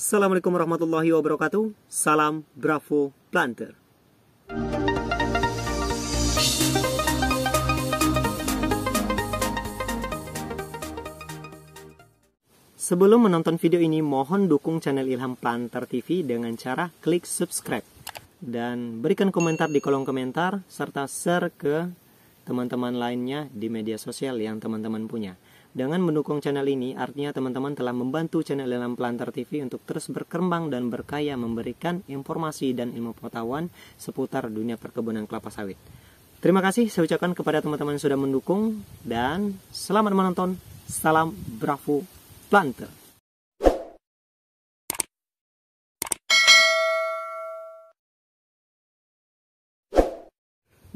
Assalamualaikum warahmatullahi wabarakatuh. Salam Bravo Planter. Sebelum menonton video ini, mohon dukung channel Ilham Planter TV dengan cara klik subscribe. Dan berikan komentar di kolom komentar, serta share ke teman-teman lainnya di media sosial yang teman-teman punya. Dengan mendukung channel ini, artinya teman-teman telah membantu channel Lelam Pelantar TV untuk terus berkembang dan berkaya memberikan informasi dan ilmu pengetahuan seputar dunia perkebunan kelapa sawit. Terima kasih saya ucapkan kepada teman-teman yang sudah mendukung dan selamat menonton. Salam Bravo Planter.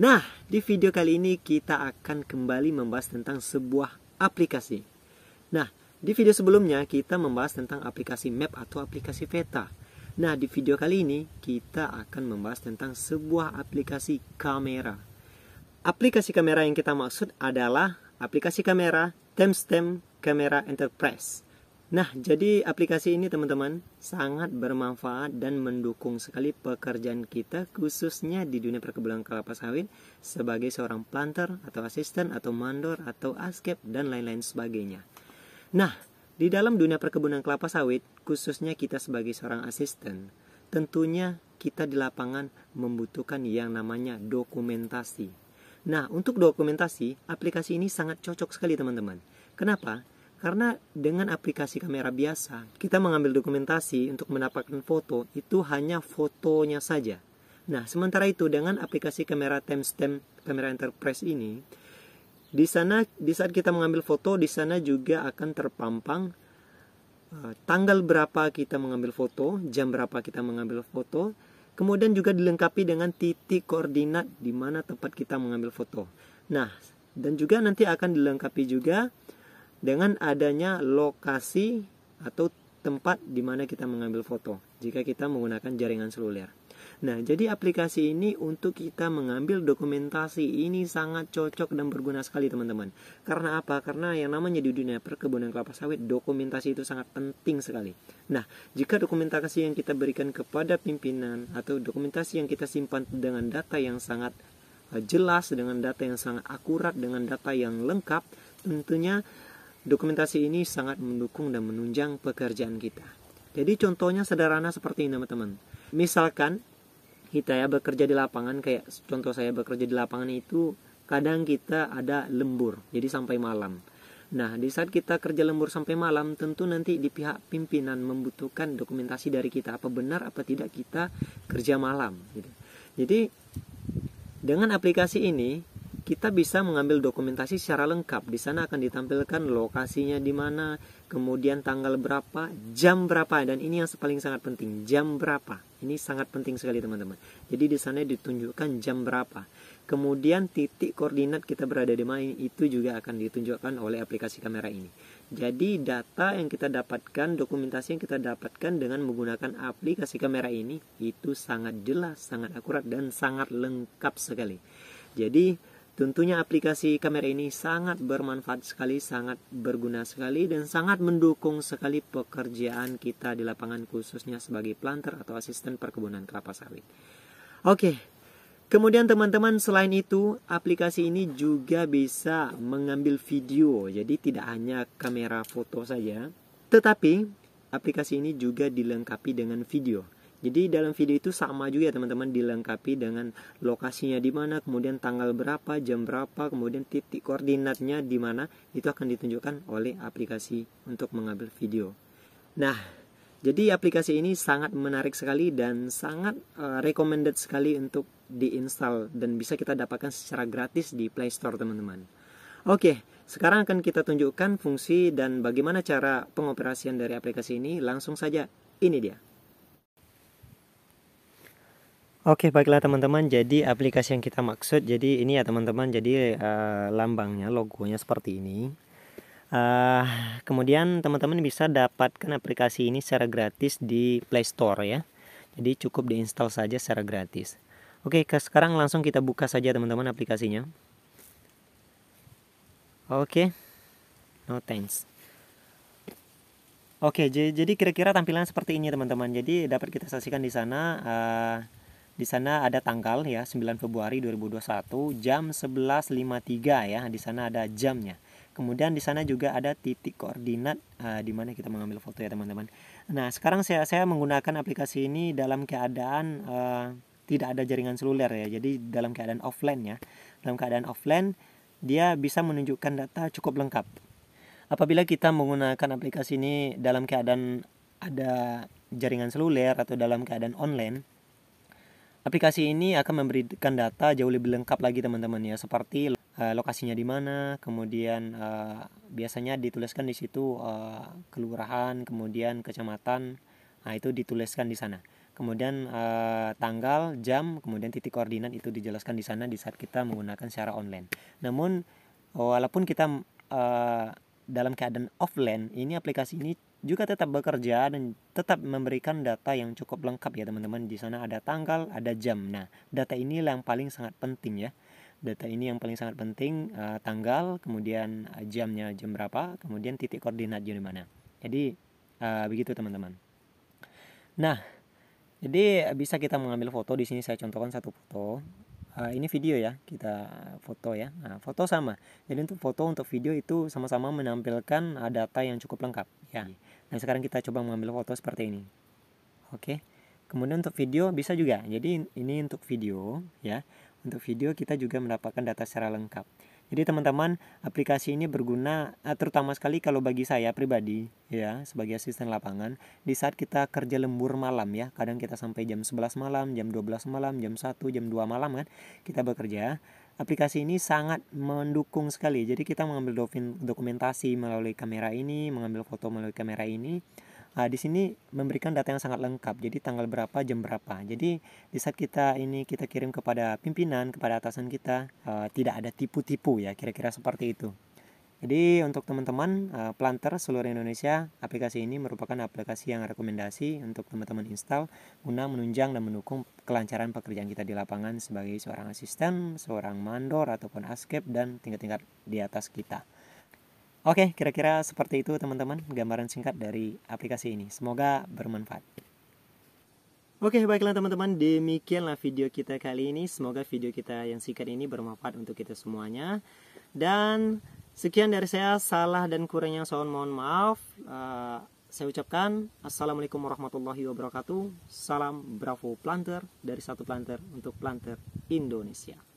Nah, di video kali ini kita akan kembali membahas tentang sebuah aplikasi. Nah, di video sebelumnya kita membahas tentang aplikasi map atau aplikasi peta. Nah, di video kali ini kita akan membahas tentang sebuah aplikasi kamera. Aplikasi kamera yang kita maksud adalah aplikasi kamera Timestamp Camera Enterprise. Nah, jadi aplikasi ini teman-teman sangat bermanfaat dan mendukung sekali pekerjaan kita khususnya di dunia perkebunan kelapa sawit sebagai seorang planter atau asisten atau mandor atau askep dan lain-lain sebagainya. Nah, di dalam dunia perkebunan kelapa sawit khususnya kita sebagai seorang asisten, tentunya kita di lapangan membutuhkan yang namanya dokumentasi. Nah, untuk dokumentasi, aplikasi ini sangat cocok sekali teman-teman. Kenapa? Karena dengan aplikasi kamera biasa, kita mengambil dokumentasi untuk mendapatkan foto itu hanya fotonya saja. Nah, sementara itu dengan aplikasi kamera timestamp kamera enterprise ini, di sana di saat kita mengambil foto, di sana juga akan terpampang eh, tanggal berapa kita mengambil foto, jam berapa kita mengambil foto, kemudian juga dilengkapi dengan titik koordinat di mana tempat kita mengambil foto. Nah, dan juga nanti akan dilengkapi juga dengan adanya lokasi atau tempat di mana kita mengambil foto jika kita menggunakan jaringan seluler. Nah, jadi aplikasi ini untuk kita mengambil dokumentasi ini sangat cocok dan berguna sekali teman-teman. Karena apa? Karena yang namanya di dunia perkebunan kelapa sawit, dokumentasi itu sangat penting sekali. Nah, jika dokumentasi yang kita berikan kepada pimpinan atau dokumentasi yang kita simpan dengan data yang sangat eh, jelas, dengan data yang sangat akurat, dengan data yang lengkap, tentunya Dokumentasi ini sangat mendukung dan menunjang pekerjaan kita. Jadi contohnya sederhana seperti ini teman-teman. Misalkan kita ya bekerja di lapangan kayak contoh saya bekerja di lapangan itu kadang kita ada lembur. Jadi sampai malam. Nah, di saat kita kerja lembur sampai malam, tentu nanti di pihak pimpinan membutuhkan dokumentasi dari kita apa benar apa tidak kita kerja malam gitu. Jadi dengan aplikasi ini kita bisa mengambil dokumentasi secara lengkap. Di sana akan ditampilkan lokasinya di mana, kemudian tanggal berapa, jam berapa, dan ini yang paling sangat penting, jam berapa. Ini sangat penting sekali teman-teman. Jadi di sana ditunjukkan jam berapa. Kemudian titik koordinat kita berada di mana itu juga akan ditunjukkan oleh aplikasi kamera ini. Jadi data yang kita dapatkan, dokumentasi yang kita dapatkan dengan menggunakan aplikasi kamera ini itu sangat jelas, sangat akurat dan sangat lengkap sekali. Jadi Tentunya aplikasi kamera ini sangat bermanfaat sekali, sangat berguna sekali, dan sangat mendukung sekali pekerjaan kita di lapangan khususnya sebagai planter atau asisten perkebunan kelapa sawit. Oke, kemudian teman-teman selain itu aplikasi ini juga bisa mengambil video, jadi tidak hanya kamera foto saja, tetapi aplikasi ini juga dilengkapi dengan video. Jadi dalam video itu sama juga ya, teman-teman dilengkapi dengan lokasinya di mana, kemudian tanggal berapa, jam berapa, kemudian titik koordinatnya di mana itu akan ditunjukkan oleh aplikasi untuk mengambil video. Nah, jadi aplikasi ini sangat menarik sekali dan sangat uh, recommended sekali untuk diinstal dan bisa kita dapatkan secara gratis di Play Store teman-teman. Oke, sekarang akan kita tunjukkan fungsi dan bagaimana cara pengoperasian dari aplikasi ini. Langsung saja, ini dia. Oke baiklah teman-teman jadi aplikasi yang kita maksud jadi ini ya teman-teman jadi uh, lambangnya logonya seperti ini uh, kemudian teman-teman bisa dapatkan aplikasi ini secara gratis di Play Store ya jadi cukup diinstal saja secara gratis Oke ke sekarang langsung kita buka saja teman-teman aplikasinya Oke no thanks Oke jadi kira-kira tampilan seperti ini teman-teman jadi dapat kita saksikan di sana uh, di sana ada tanggal ya 9 Februari 2021 jam 11.53 ya. Di sana ada jamnya. Kemudian di sana juga ada titik koordinat uh, di mana kita mengambil foto ya teman-teman. Nah, sekarang saya saya menggunakan aplikasi ini dalam keadaan uh, tidak ada jaringan seluler ya. Jadi dalam keadaan offline ya. Dalam keadaan offline dia bisa menunjukkan data cukup lengkap. Apabila kita menggunakan aplikasi ini dalam keadaan ada jaringan seluler atau dalam keadaan online, Aplikasi ini akan memberikan data jauh lebih lengkap lagi teman-teman ya, seperti uh, lokasinya di mana, kemudian uh, biasanya dituliskan di situ uh, kelurahan, kemudian kecamatan, nah itu dituliskan di sana. Kemudian uh, tanggal, jam, kemudian titik koordinat itu dijelaskan di sana di saat kita menggunakan secara online. Namun walaupun kita uh, dalam keadaan offline ini aplikasi ini juga tetap bekerja dan tetap memberikan data yang cukup lengkap ya teman-teman di sana ada tanggal ada jam nah data ini yang paling sangat penting ya data ini yang paling sangat penting uh, tanggal kemudian eh, jamnya jam berapa kemudian titik koordinat di mana jadi uh, begitu teman-teman nah jadi bisa kita mengambil foto di sini saya contohkan satu foto Eh, ini video ya kita foto ya nah, foto sama jadi untuk foto untuk video itu sama-sama menampilkan eh, data yang cukup lengkap ya iya. nah sekarang kita coba mengambil foto seperti ini oke kemudian untuk video bisa juga jadi ini untuk video ya untuk video kita juga mendapatkan data secara lengkap jadi teman-teman, aplikasi ini berguna eh, terutama sekali kalau bagi saya pribadi ya sebagai asisten lapangan di saat kita kerja lembur malam ya. Kadang kita sampai jam 11 malam, jam 12 malam, jam 1, jam 2 malam kan kita bekerja. Aplikasi ini sangat mendukung sekali. Jadi kita mengambil dokumentasi melalui kamera ini, mengambil foto melalui kamera ini Nah, di sini memberikan data yang sangat lengkap. Jadi tanggal berapa, jam berapa. Jadi di saat kita ini kita kirim kepada pimpinan, kepada atasan kita, uh, tidak ada tipu-tipu ya, kira-kira seperti itu. Jadi untuk teman-teman uh, planter seluruh Indonesia, aplikasi ini merupakan aplikasi yang rekomendasi untuk teman-teman install guna menunjang dan mendukung kelancaran pekerjaan kita di lapangan sebagai seorang asisten, seorang mandor ataupun askep dan tingkat-tingkat di atas kita. Oke, kira-kira seperti itu teman-teman gambaran singkat dari aplikasi ini. Semoga bermanfaat. Oke, baiklah teman-teman, demikianlah video kita kali ini. Semoga video kita yang singkat ini bermanfaat untuk kita semuanya. Dan sekian dari saya, salah dan kurangnya soal mohon maaf. Uh, saya ucapkan Assalamualaikum warahmatullahi wabarakatuh. Salam Bravo Planter dari satu planter untuk planter Indonesia.